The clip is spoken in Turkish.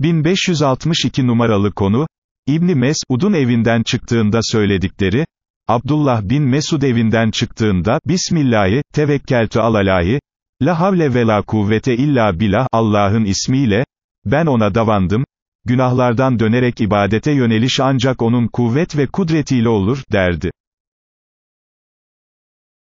1562 numaralı konu, İbni Mesud'un evinden çıktığında söyledikleri, Abdullah bin Mesud evinden çıktığında, Bismillahi, tevekkeltü alalahi, la havle ve la kuvvete illa billah, Allah'ın ismiyle, ben ona davandım, günahlardan dönerek ibadete yöneliş ancak onun kuvvet ve kudretiyle olur, derdi.